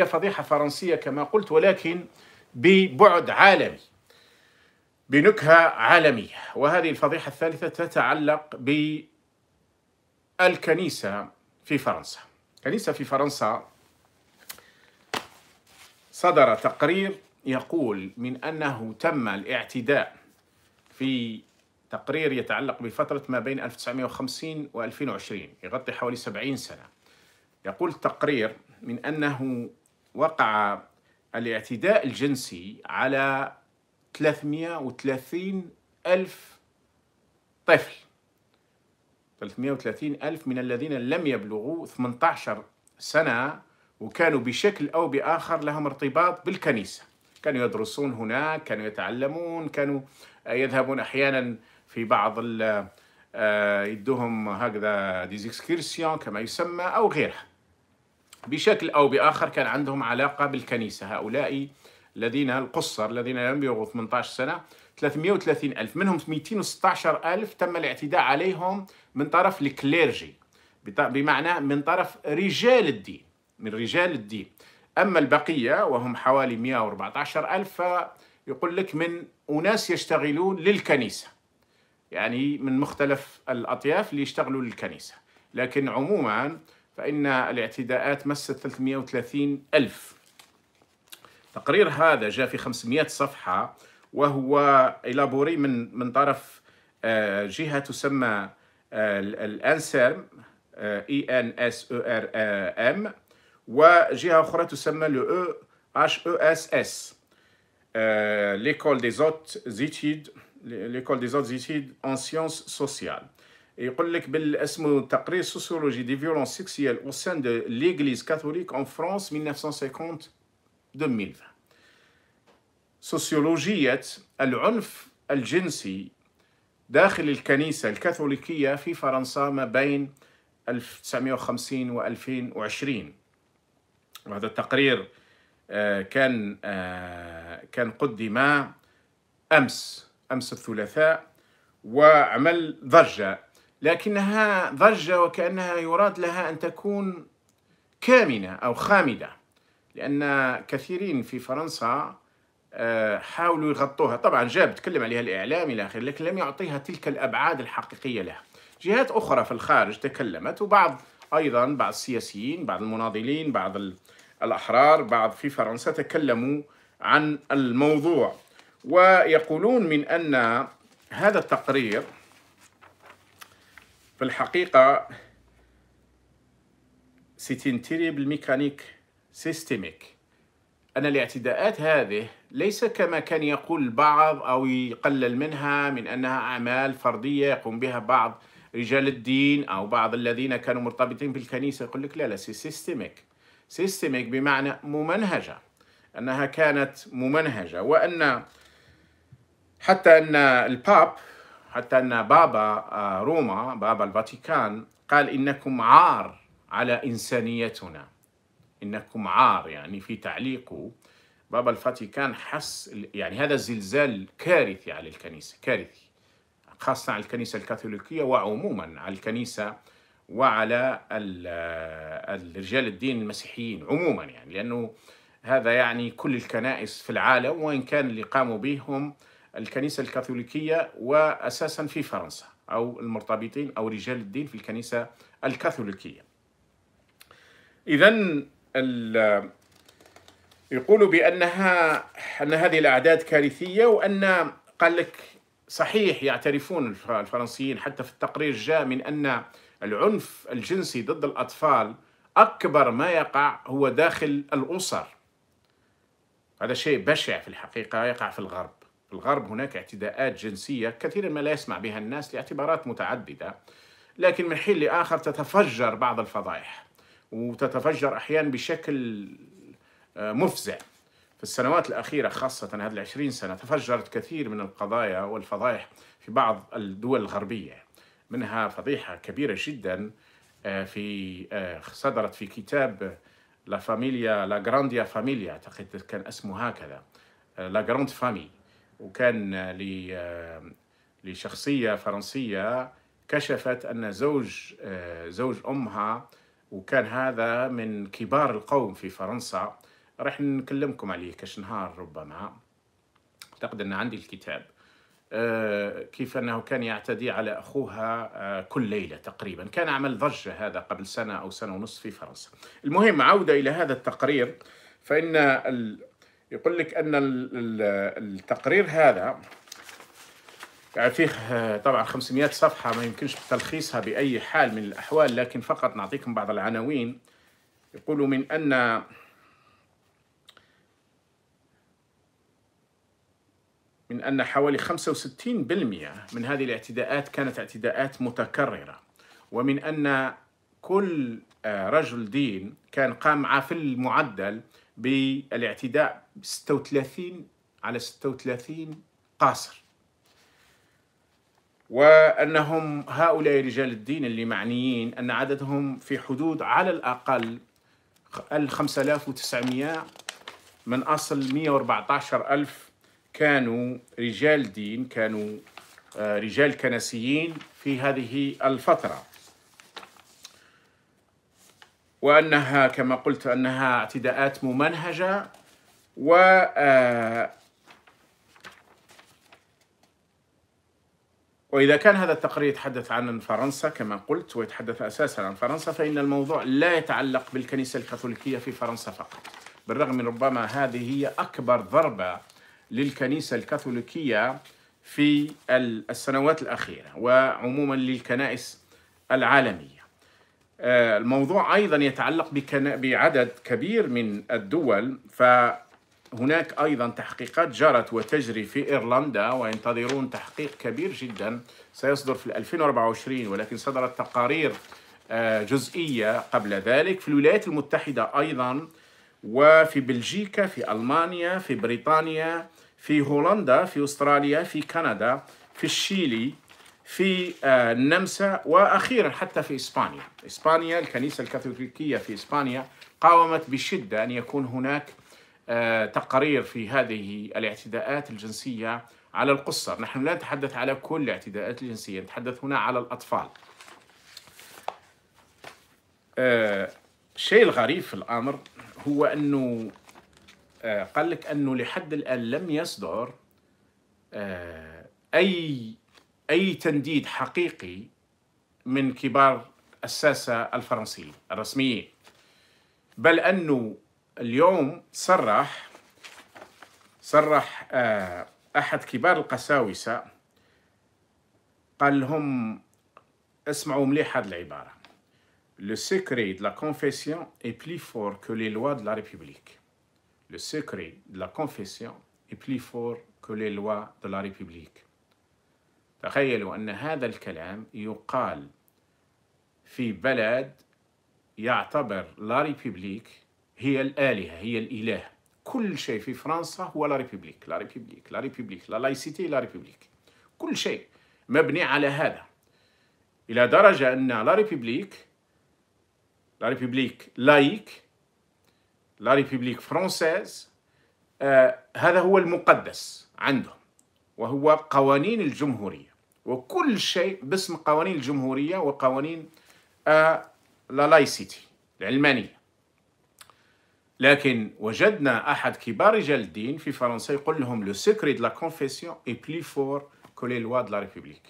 هي فضيحة فرنسية كما قلت ولكن ببعد عالمي بنكهة عالمية وهذه الفضيحة الثالثة تتعلق بالكنيسة في فرنسا الكنيسة في فرنسا صدر تقرير يقول من أنه تم الاعتداء في تقرير يتعلق بفترة ما بين 1950 و 2020 يغطي حوالي 70 سنة يقول التقرير من أنه وقع الاعتداء الجنسي على 330 ألف طفل 330 ألف من الذين لم يبلغوا 18 سنة وكانوا بشكل أو بآخر لهم ارتباط بالكنيسة كانوا يدرسون هناك كانوا يتعلمون كانوا يذهبون أحيانا في بعض آه، يدوهم هكذا ديزيكسكيرسيون كما يسمى أو غيرها بشكل أو بآخر كان عندهم علاقة بالكنيسة هؤلاء الذين القصر الذين لم يبلغوا 18 سنة 330 ألف منهم 216 ألف تم الاعتداء عليهم من طرف الكليرجي بمعنى من طرف رجال الدين من رجال الدين أما البقية وهم حوالي 114 ألف يقول لك من أناس يشتغلون للكنيسة يعني من مختلف الأطياف اللي يشتغلوا للكنيسة لكن عموما فإن الاعتداءات مست 330 ألف تقرير هذا جاء في 500 صفحة وهو إلابوري من من طرف آه، جهة تسمى آه، الأنسرم آه، اي ان اس او ار ام وجهه اخرى تسمى لو او اش او اس اس ليكول دي زوت زيتيد ليكول دي زوت زيتيد ان سيونس سوسيال يقول لك بالاسم تقرير سوسيولوجي دي فيولونس سيكسيال او سان دو ليغليز كاثوليك ان فرانس 1950 2020 سوسيولوجيه العنف الجنسي داخل الكنيسه الكاثوليكيه في فرنسا ما بين 1950 و 2020 وهذا التقرير آه، كان آه، كان قدم امس امس الثلاثاء وعمل ضجه لكنها ضجة وكأنها يراد لها أن تكون كامنة أو خامدة لأن كثيرين في فرنسا آه، حاولوا يغطوها طبعا جاب تكلم عليها الإعلام إلى آخره لكن لم يعطيها تلك الأبعاد الحقيقية لها جهات أخرى في الخارج تكلمت وبعض أيضا بعض السياسيين بعض المناضلين بعض الأحرار بعض في فرنسا تكلموا عن الموضوع ويقولون من أن هذا التقرير في الحقيقة سيتين تيريبل ميكانيك سيستميك أن الاعتداءات هذه ليس كما كان يقول البعض أو يقلل منها من أنها أعمال فردية يقوم بها بعض رجال الدين أو بعض الذين كانوا مرتبطين بالكنيسة يقول لك لا لا سي سيستميك سيستميك بمعنى ممنهجة أنها كانت ممنهجة وأن حتى أن الباب حتى أن بابا آه، روما بابا الفاتيكان قال إنكم عار على إنسانيتنا إنكم عار يعني في تعليقه بابا الفاتيكان حس يعني هذا الزلزال كارثي على الكنيسة كارثي خاصة على الكنيسة الكاثوليكية وعموما على الكنيسة وعلى الرجال آه، الدين المسيحيين عموما يعني لأنه هذا يعني كل الكنائس في العالم وإن كان اللي قاموا به الكنيسة الكاثوليكية وأساسا في فرنسا أو المرتبطين أو رجال الدين في الكنيسة الكاثوليكية إذا يقول بأنها أن هذه الأعداد كارثية وأن قال لك صحيح يعترفون الفرنسيين حتى في التقرير جاء من أن العنف الجنسي ضد الأطفال أكبر ما يقع هو داخل الأسر هذا شيء بشع في الحقيقة يقع في الغرب الغرب هناك اعتداءات جنسية كثيرا ما لا يسمع بها الناس لاعتبارات متعددة لكن من حين لآخر تتفجر بعض الفضائح وتتفجر أحيانا بشكل آه، مفزع في السنوات الأخيرة خاصة هذه العشرين سنة تفجرت كثير من القضايا والفضائح في بعض الدول الغربية منها فضيحة كبيرة جدا آه، في آه، صدرت في كتاب لا فاميليا لا جرانديا فاميليا أعتقد كان اسمه هكذا لا جراند فامي وكان لشخصية فرنسية كشفت أن زوج زوج أمها وكان هذا من كبار القوم في فرنسا راح نكلمكم عليه كاش نهار ربما أعتقد أن عندي الكتاب أه، كيف أنه كان يعتدي على أخوها أه، كل ليلة تقريبا كان عمل ضجة هذا قبل سنة أو سنة ونصف في فرنسا المهم عودة إلى هذا التقرير فإن يقول لك ان التقرير هذا يعني فيه آه، طبعا 500 صفحه ما يمكنش تلخيصها باي حال من الاحوال لكن فقط نعطيكم بعض العناوين يقول من ان من أن حوالي 65% من هذه الاعتداءات كانت اعتداءات متكررة ومن أن كل آه، رجل دين كان قام مع في المعدل بالاعتداء 36 على 36 قاصر وأنهم هؤلاء رجال الدين اللي معنيين أن عددهم في حدود على الأقل 5900 من أصل 114000 كانوا رجال دين كانوا آه، رجال كنسيين في هذه الفتره وأنها كما قلت أنها اعتداءات ممنهجة و آه، وإذا كان هذا التقرير يتحدث عن فرنسا كما قلت ويتحدث أساسا عن فرنسا فإن الموضوع لا يتعلق بالكنيسة الكاثوليكية في فرنسا فقط بالرغم من ربما هذه هي أكبر ضربة للكنيسة الكاثوليكية في السنوات الأخيرة وعموما للكنائس العالمية آه، الموضوع أيضا يتعلق بعدد كبير من الدول فهناك أيضا تحقيقات جرت وتجري في إيرلندا وينتظرون تحقيق كبير جدا سيصدر في 2024 ولكن صدرت تقارير آه، جزئية قبل ذلك في الولايات المتحدة أيضا وفي بلجيكا في ألمانيا في بريطانيا في هولندا في أستراليا في كندا في الشيلي في آه، النمسا واخيرا حتى في اسبانيا، اسبانيا الكنيسه الكاثوليكيه في اسبانيا قاومت بشده ان يكون هناك آه، تقارير في هذه الاعتداءات الجنسيه على القصر، نحن لا نتحدث على كل الاعتداءات الجنسيه، نتحدث هنا على الاطفال. الشيء آه، الغريب في الامر هو انه قال لك انه لحد الان لم يصدر اي اي تنديد حقيقي من كبار الساسه الفرنسيين الرسميين بل انه اليوم صرح صرح احد كبار القساوسه قال لهم اسمعوا مليح هذه العباره Le secret de la confession est plus fort que les lois de la République. Le secret de la confession est plus fort que les lois de la République. تخيلوا أن هذا الكلام يقال في بلد يعتبر لا ريبيبليك هي الآلهة هي الإله كل شيء في فرنسا هو لا ريبيبليك لا ريبيبليك لا ريبيبليك لا لايسيتي لا ريبيبليك كل شيء مبني على هذا إلى درجة أن لا ريبيبليك لا ريبيبليك لايك لا ريبيبليك فرونسيز آه هذا هو المقدس عندهم وهو قوانين الجمهورية وكل شيء باسم قوانين الجمهورية وقوانين آه، لايسيتي العلمانية لكن وجدنا أحد كبار رجال الدين في فرنسا يقول لهم لو سكري دو لا كونفيسيون اي بلي فور كو لي لوا دو لا ريبوبليك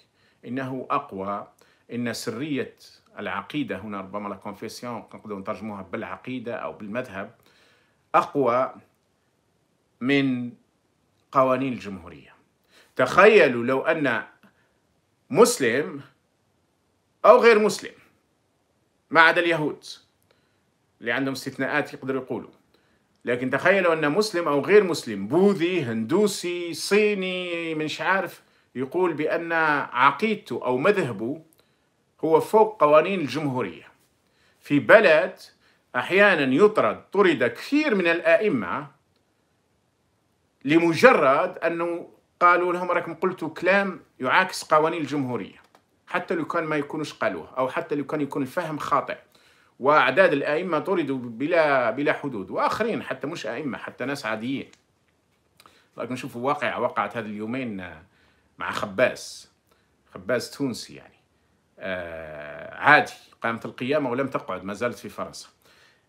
إنه أقوى إن سرية العقيدة هنا ربما لا كونفيسيون نقدروا نترجموها بالعقيدة أو بالمذهب أقوى من قوانين الجمهورية تخيلوا لو أن مسلم أو غير مسلم ما عدا اليهود اللي عندهم استثناءات يقدروا يقولوا لكن تخيلوا أن مسلم أو غير مسلم بوذي هندوسي صيني مش عارف يقول بأن عقيدته أو مذهبه هو فوق قوانين الجمهورية في بلد أحيانا يطرد طرد كثير من الآئمة لمجرد أنه قالوا لهم راكم قلتوا كلام يعاكس قوانين الجمهورية حتى لو كان ما يكونوش قالوه أو حتى لو كان يكون الفهم خاطئ وأعداد الأئمة طردوا بلا بلا حدود وآخرين حتى مش أئمة حتى ناس عاديين لكن نشوفوا واقع وقعت هذا اليومين مع خباز خباز تونسي يعني آه عادي قامت القيامة ولم تقعد ما زالت في فرنسا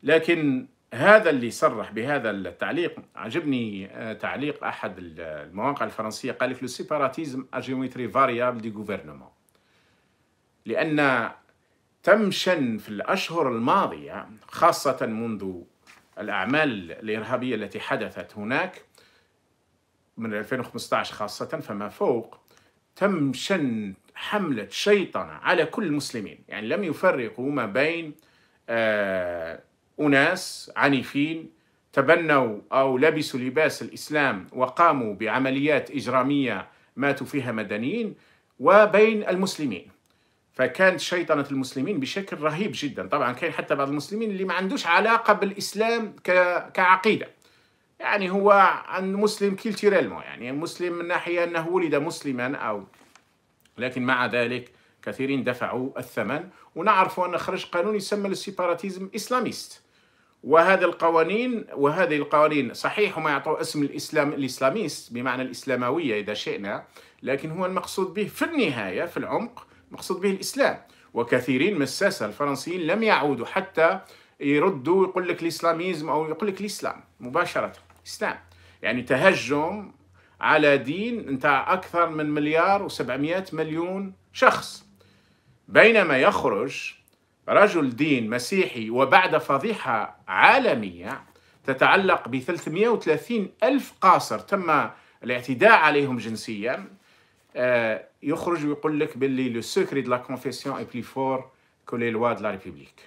لكن هذا اللي صرح بهذا التعليق عجبني آه، تعليق احد المواقع الفرنسيه قال في لو سيباراتيزم اجيومتري فاريابل دي غوفرنمون لان تم شن في الاشهر الماضيه خاصه منذ الاعمال الارهابيه التي حدثت هناك من 2015 خاصه فما فوق تم شن حمله شيطنه على كل المسلمين يعني لم يفرقوا ما بين آه أناس عنيفين تبنوا أو لبسوا لباس الإسلام وقاموا بعمليات إجرامية ماتوا فيها مدنيين وبين المسلمين فكانت شيطنة المسلمين بشكل رهيب جدا طبعا كان حتى بعض المسلمين اللي ما عندوش علاقة بالإسلام كعقيدة يعني هو عن مسلم كيلتيريلمو يعني مسلم من ناحية أنه ولد مسلما أو لكن مع ذلك كثيرين دفعوا الثمن ونعرفوا أن خرج قانون يسمى السيباراتيزم إسلاميست وهذا القوانين وهذه القوانين صحيح هم يعطوا اسم الإسلام الإسلاميست بمعنى الإسلاموية إذا شئنا لكن هو المقصود به في النهاية في العمق مقصود به الإسلام وكثيرين من الساسة الفرنسيين لم يعودوا حتى يردوا يقول لك الإسلاميزم أو يقول لك الإسلام مباشرة إسلام يعني تهجم على دين نتاع أكثر من مليار و700 مليون شخص بينما يخرج رجل دين مسيحي وبعد فضيحة عالمية تتعلق ب 330 ألف قاصر تم الاعتداء عليهم جنسيا آه، يخرج ويقول لك باللي لو سكري دو لا كونفيسيون اي بلي فور كو لي لوا دو لا ريبوبليك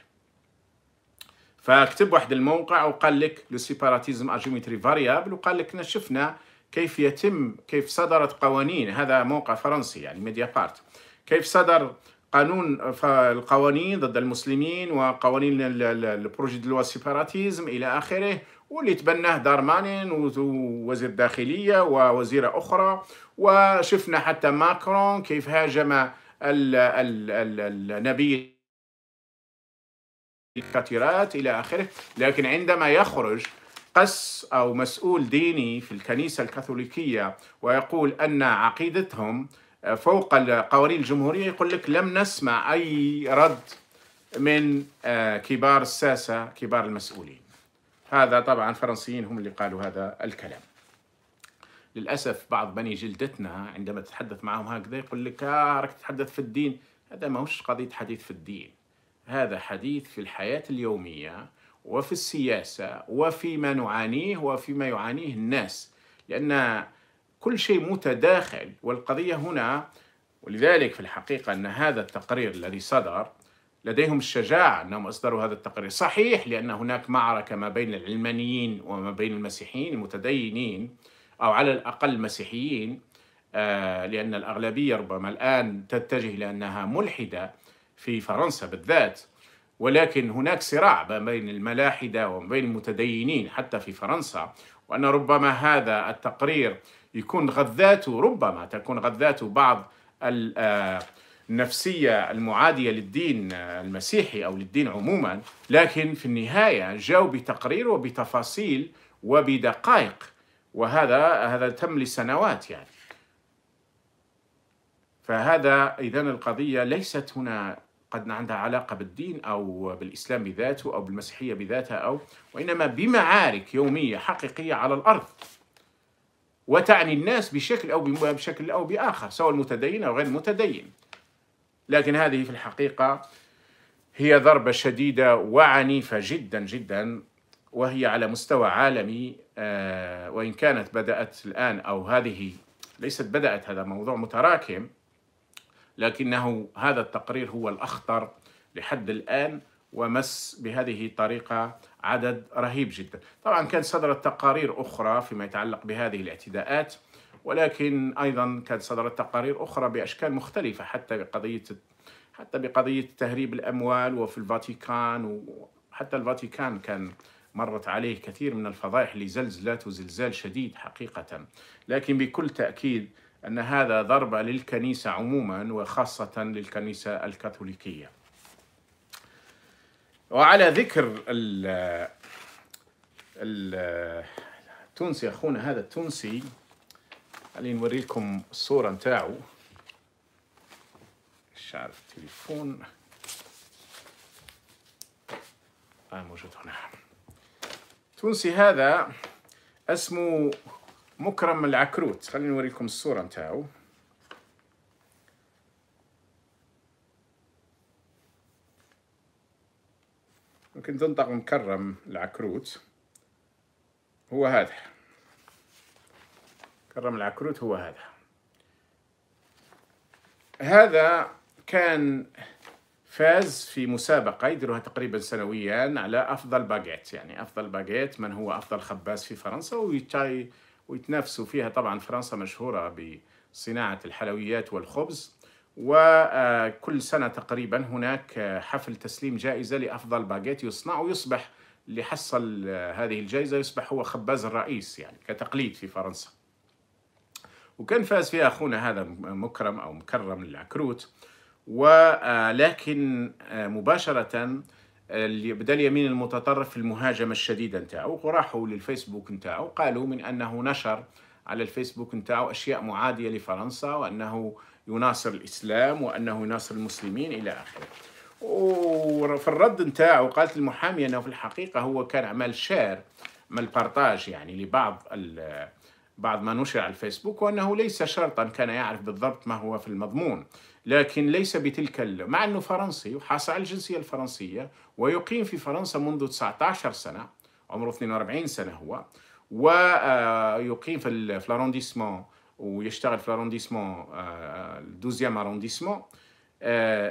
فكتب واحد الموقع وقال لك لو سيباراتيزم اجيومتري فاريابل وقال لك شفنا كيف يتم كيف صدرت قوانين هذا موقع فرنسي يعني ميديا بارت كيف صدر قانون القوانين ضد المسلمين وقوانين البروجي دو سيباراتيزم الى اخره واللي تبناه دارمانين ووزير الداخليه ووزيره اخرى وشفنا حتى ماكرون كيف هاجم النبي الكاتيرات الى اخره لكن عندما يخرج قس او مسؤول ديني في الكنيسه الكاثوليكيه ويقول ان عقيدتهم فوق قوانين الجمهورية يقول لك لم نسمع أي رد من آه، كبار الساسة كبار المسؤولين هذا طبعا فرنسيين هم اللي قالوا هذا الكلام للأسف بعض بني جلدتنا عندما تتحدث معهم هكذا يقول لك آه راك تتحدث في الدين هذا ما هوش قضية حديث في الدين هذا حديث في الحياة اليومية وفي السياسة وفيما نعانيه وفيما يعانيه الناس لأن كل شيء متداخل والقضية هنا ولذلك في الحقيقة أن هذا التقرير الذي صدر لديهم الشجاعة أنهم أصدروا هذا التقرير صحيح لأن هناك معركة ما بين العلمانيين وما بين المسيحيين المتدينين أو على الأقل المسيحيين آه، لأن الأغلبية ربما الآن تتجه لأنها ملحدة في فرنسا بالذات ولكن هناك صراع ما بين الملاحدة وما بين المتدينين حتى في فرنسا وأن ربما هذا التقرير يكون غذاته ربما تكون غذاته بعض آه، النفسية المعادية للدين آه، المسيحي أو للدين عموما لكن في النهاية جاءوا بتقرير وبتفاصيل وبدقائق وهذا هذا تم لسنوات يعني فهذا إذا القضية ليست هنا قد عندها علاقة بالدين أو بالإسلام بذاته أو بالمسيحية بذاتها أو وإنما بمعارك يومية حقيقية على الأرض وتعني الناس بشكل أو بشكل أو بآخر سواء المتدين أو غير المتدين لكن هذه في الحقيقة هي ضربة شديدة وعنيفة جدا جدا وهي على مستوى عالمي آه، وإن كانت بدأت الآن أو هذه ليست بدأت هذا موضوع متراكم لكنه هذا التقرير هو الأخطر لحد الآن ومس بهذه الطريقة عدد رهيب جدا طبعا كانت صدرت تقارير أخرى فيما يتعلق بهذه الاعتداءات ولكن أيضا كانت صدرت تقارير أخرى بأشكال مختلفة حتى بقضية حتى بقضية تهريب الأموال وفي الفاتيكان وحتى الفاتيكان كان مرت عليه كثير من الفضائح اللي وزلزال شديد حقيقة لكن بكل تأكيد أن هذا ضربة للكنيسة عموما وخاصة للكنيسة الكاثوليكية وعلى ذكر ال التونسي اخونا هذا التونسي خليني نوريكم الصوره نتاعو مش عارف التليفون آه موجود هنا التونسي هذا اسمه مكرم العكروت خليني نوريكم الصوره نتاعو ممكن تنطق مكرم العكروت هو هذا كرم العكروت هو هذا هذا كان فاز في مسابقة يديروها تقريبا سنويا على أفضل باجيت يعني أفضل باجيت من هو أفضل خباز في فرنسا ويتنافسوا فيها طبعا فرنسا مشهورة بصناعة الحلويات والخبز وكل سنة تقريبا هناك حفل تسليم جائزة لأفضل باجيت يصنع ويصبح اللي حصل هذه الجائزة يصبح هو خباز الرئيس يعني كتقليد في فرنسا وكان فاز فيها أخونا هذا مكرم أو مكرم العكروت ولكن مباشرة اللي بدا اليمين المتطرف في المهاجمة الشديدة نتاعو وراحوا للفيسبوك نتاعو قالوا من أنه نشر على الفيسبوك نتاعو أشياء معادية لفرنسا وأنه يناصر الإسلام وأنه يناصر المسلمين إلى آخره وفي الرد نتاعو قالت المحامية أنه في الحقيقة هو كان عمل شير عمل بارتاج يعني لبعض بعض ما نشر على الفيسبوك وأنه ليس شرطا كان يعرف بالضبط ما هو في المضمون لكن ليس بتلك مع أنه فرنسي وحاصل على الجنسية الفرنسية ويقيم في فرنسا منذ 19 سنة عمره 42 سنة هو ويقيم آه، في الفلارونديسمون ويشتغل في الارونديسمون الدوزيام ارونديسمون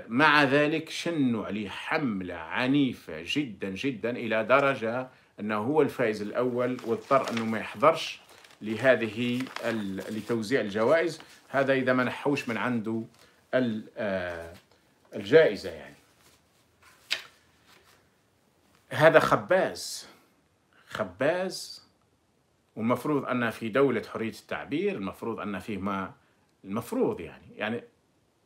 مع ذلك شنوا عليه حملة عنيفة جدا جدا إلى درجة أنه هو الفائز الأول واضطر أنه ما يحضرش لهذه لتوزيع الجوائز هذا إذا ما نحوش من عنده آه، الجائزة يعني هذا خباز خباز والمفروض أن في دولة حرية التعبير المفروض أن فيه ما المفروض يعني يعني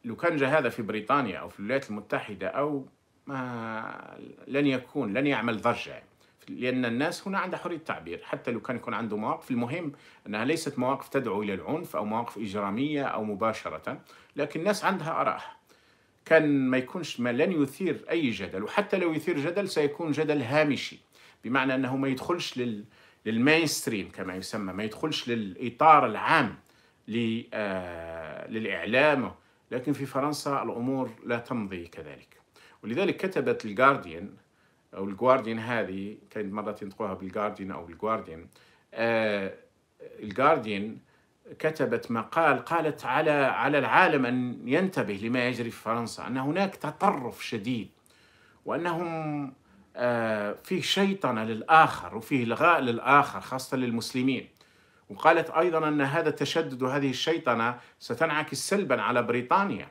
لو كان جاء هذا في بريطانيا أو في الولايات المتحدة أو ما لن يكون لن يعمل ضجة لأن الناس هنا عندها حرية تعبير حتى لو كان يكون عنده مواقف المهم أنها ليست مواقف تدعو إلى العنف أو مواقف إجرامية أو مباشرة لكن الناس عندها آرائها كان ما يكونش ما لن يثير أي جدل وحتى لو يثير جدل سيكون جدل هامشي بمعنى أنه ما يدخلش لل للماينستريم كما يسمى ما يدخلش للإطار العام آه، للإعلام لكن في فرنسا الأمور لا تمضي كذلك ولذلك كتبت الجارديان أو الجوارديان هذه كانت مرة ينطقوها بالجارديان أو الجوارديان آه، الجارديان كتبت مقال قالت على على العالم أن ينتبه لما يجري في فرنسا أن هناك تطرف شديد وأنهم آه، في شيطنة للآخر وفي إلغاء للآخر خاصة للمسلمين وقالت أيضا أن هذا التشدد وهذه الشيطنة ستنعكس سلبا على بريطانيا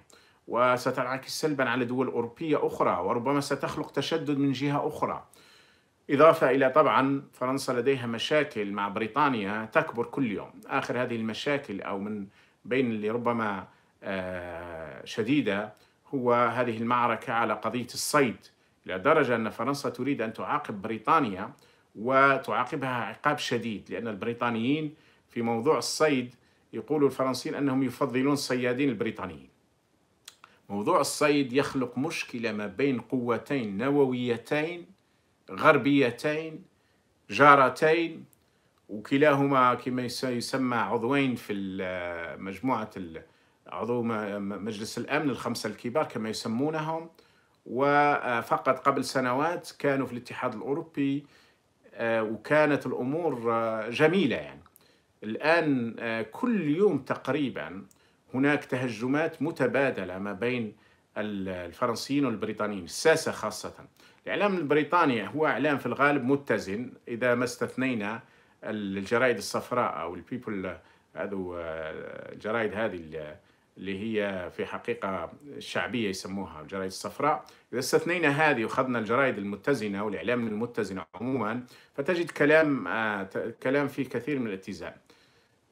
وستنعكس سلبا على دول أوروبية أخرى وربما ستخلق تشدد من جهة أخرى إضافة إلى طبعا فرنسا لديها مشاكل مع بريطانيا تكبر كل يوم آخر هذه المشاكل أو من بين اللي ربما آه، شديدة هو هذه المعركة على قضية الصيد لدرجة أن فرنسا تريد أن تعاقب بريطانيا وتعاقبها عقاب شديد لأن البريطانيين في موضوع الصيد يقول الفرنسيين أنهم يفضلون الصيادين البريطانيين موضوع الصيد يخلق مشكلة ما بين قوتين نوويتين غربيتين جارتين وكلاهما كما يسمى عضوين في مجموعة عضو مجلس الأمن الخمسة الكبار كما يسمونهم وفقط قبل سنوات كانوا في الاتحاد الأوروبي آه، وكانت الأمور آه، جميلة يعني الآن آه، كل يوم تقريبا هناك تهجمات متبادلة ما بين الفرنسيين والبريطانيين الساسة خاصة الإعلام البريطاني هو إعلام في الغالب متزن إذا ما استثنينا الجرائد الصفراء أو البيبل هذو الجرائد هذه اللي هي في حقيقة الشعبية يسموها الجرائد الصفراء إذا استثنينا هذه وخذنا الجرائد المتزنة والإعلام المتزن عموما فتجد كلام آه، كلام فيه كثير من الاتزان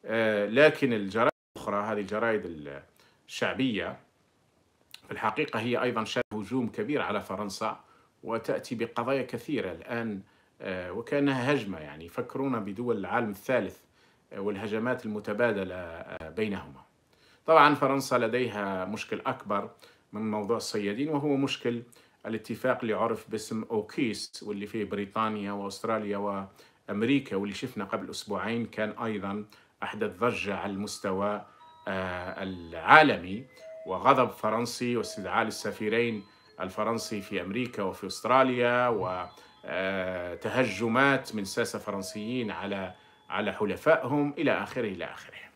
آه، لكن الجرائد الأخرى هذه الجرائد الشعبية في الحقيقة هي أيضا شهد هجوم كبير على فرنسا وتأتي بقضايا كثيرة الآن آه، وكأنها هجمة يعني يفكرون بدول العالم الثالث والهجمات المتبادلة بينهما طبعا فرنسا لديها مشكل أكبر من موضوع الصيادين وهو مشكل الاتفاق اللي عرف باسم أوكيس واللي فيه بريطانيا وأستراليا وأمريكا واللي شفنا قبل أسبوعين كان أيضا أحدث ضجة على المستوى آه، العالمي وغضب فرنسي واستدعاء السفيرين الفرنسي في أمريكا وفي أستراليا وتهجمات آه، من ساسة فرنسيين على على حلفائهم إلى آخره إلى آخره